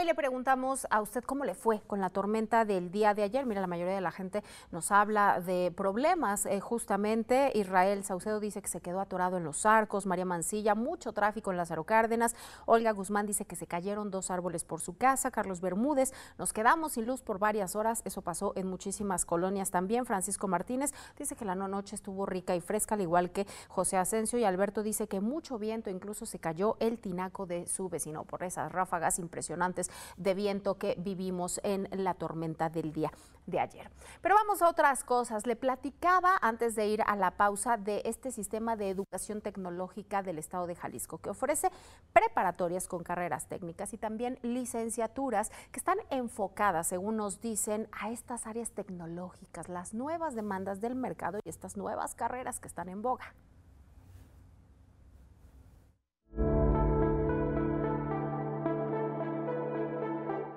Hoy le preguntamos a usted cómo le fue con la tormenta del día de ayer. Mira, la mayoría de la gente nos habla de problemas. Eh, justamente Israel Saucedo dice que se quedó atorado en los arcos, María Mancilla, mucho tráfico en las Cárdenas, Olga Guzmán dice que se cayeron dos árboles por su casa, Carlos Bermúdez, nos quedamos sin luz por varias horas, eso pasó en muchísimas colonias también. Francisco Martínez dice que la noche estuvo rica y fresca, al igual que José Asensio y Alberto dice que mucho viento, incluso se cayó el tinaco de su vecino por esas ráfagas impresionantes de viento que vivimos en la tormenta del día de ayer. Pero vamos a otras cosas. Le platicaba antes de ir a la pausa de este sistema de educación tecnológica del Estado de Jalisco que ofrece preparatorias con carreras técnicas y también licenciaturas que están enfocadas, según nos dicen, a estas áreas tecnológicas, las nuevas demandas del mercado y estas nuevas carreras que están en boga.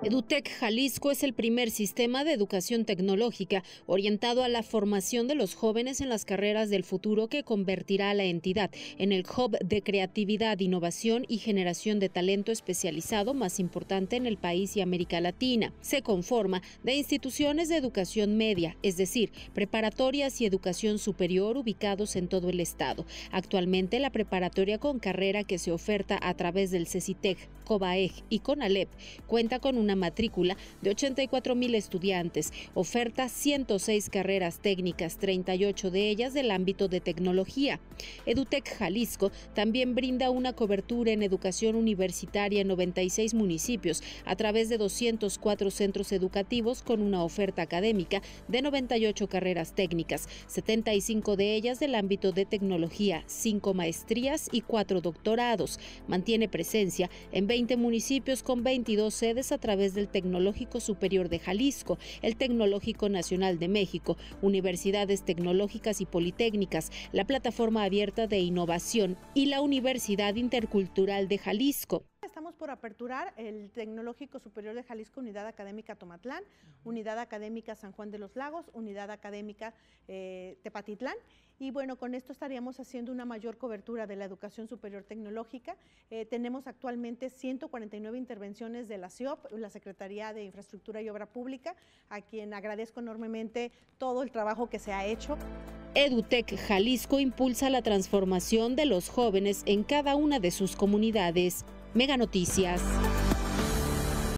EduTech Jalisco es el primer sistema de educación tecnológica orientado a la formación de los jóvenes en las carreras del futuro que convertirá a la entidad en el hub de creatividad, innovación y generación de talento especializado más importante en el país y América Latina. Se conforma de instituciones de educación media, es decir, preparatorias y educación superior ubicados en todo el estado. Actualmente la preparatoria con carrera que se oferta a través del CECITEC, COBAEG y CONALEP cuenta con una matrícula de 84 mil estudiantes, oferta 106 carreras técnicas, 38 de ellas del ámbito de tecnología. EduTec Jalisco también brinda una cobertura en educación universitaria en 96 municipios a través de 204 centros educativos con una oferta académica de 98 carreras técnicas, 75 de ellas del ámbito de tecnología, 5 maestrías y 4 doctorados. Mantiene presencia en 20 municipios con 22 sedes a través del Tecnológico Superior de Jalisco, el Tecnológico Nacional de México, Universidades Tecnológicas y Politécnicas, la Plataforma Abierta de Innovación y la Universidad Intercultural de Jalisco por aperturar el Tecnológico Superior de Jalisco, Unidad Académica Tomatlán, Unidad Académica San Juan de los Lagos, Unidad Académica eh, Tepatitlán. Y bueno, con esto estaríamos haciendo una mayor cobertura de la educación superior tecnológica. Eh, tenemos actualmente 149 intervenciones de la CIOP, la Secretaría de Infraestructura y Obra Pública, a quien agradezco enormemente todo el trabajo que se ha hecho. Edutec Jalisco impulsa la transformación de los jóvenes en cada una de sus comunidades. Mega Noticias.